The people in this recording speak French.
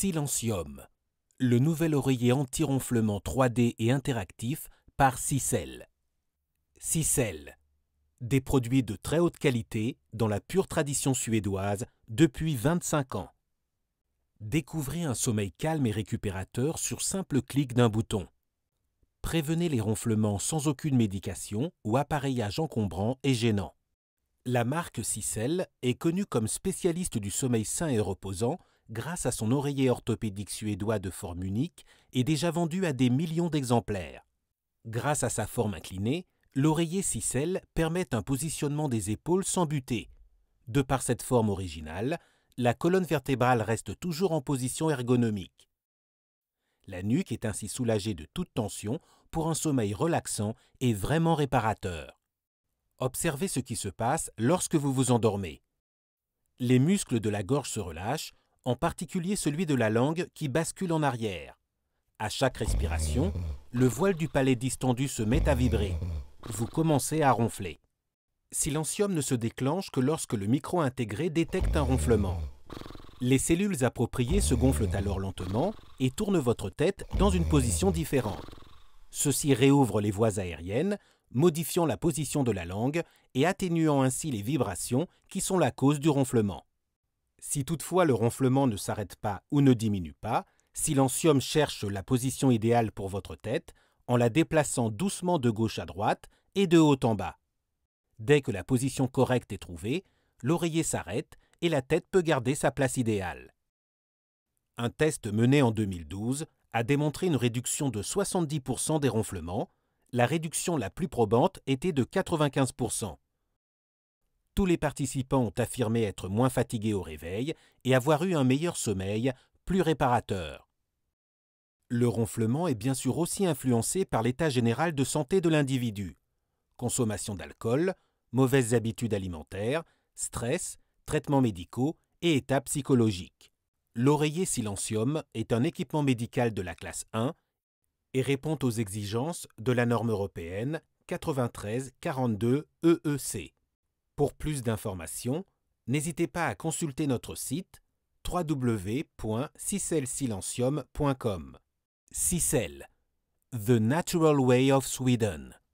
Silencium, le nouvel oreiller anti-ronflement 3D et interactif par Cicel. Cicel, des produits de très haute qualité dans la pure tradition suédoise depuis 25 ans. Découvrez un sommeil calme et récupérateur sur simple clic d'un bouton. Prévenez les ronflements sans aucune médication ou appareillage encombrant et gênant. La marque Cicel est connue comme spécialiste du sommeil sain et reposant grâce à son oreiller orthopédique suédois de forme unique, est déjà vendu à des millions d'exemplaires. Grâce à sa forme inclinée, l'oreiller Cicel permet un positionnement des épaules sans buter. De par cette forme originale, la colonne vertébrale reste toujours en position ergonomique. La nuque est ainsi soulagée de toute tension pour un sommeil relaxant et vraiment réparateur. Observez ce qui se passe lorsque vous vous endormez. Les muscles de la gorge se relâchent, en particulier celui de la langue qui bascule en arrière. À chaque respiration, le voile du palais distendu se met à vibrer. Vous commencez à ronfler. Silencium ne se déclenche que lorsque le micro intégré détecte un ronflement. Les cellules appropriées se gonflent alors lentement et tournent votre tête dans une position différente. Ceci réouvre les voies aériennes, modifiant la position de la langue et atténuant ainsi les vibrations qui sont la cause du ronflement. Si toutefois le ronflement ne s'arrête pas ou ne diminue pas, Silencium cherche la position idéale pour votre tête en la déplaçant doucement de gauche à droite et de haut en bas. Dès que la position correcte est trouvée, l'oreiller s'arrête et la tête peut garder sa place idéale. Un test mené en 2012 a démontré une réduction de 70% des ronflements, la réduction la plus probante était de 95% tous les participants ont affirmé être moins fatigués au réveil et avoir eu un meilleur sommeil, plus réparateur. Le ronflement est bien sûr aussi influencé par l'état général de santé de l'individu. Consommation d'alcool, mauvaises habitudes alimentaires, stress, traitements médicaux et états psychologiques. L'oreiller silencium est un équipement médical de la classe 1 et répond aux exigences de la norme européenne 93-42 EEC. Pour plus d'informations, n'hésitez pas à consulter notre site www.sicelsilentium.com. Sicel, The Natural Way of Sweden.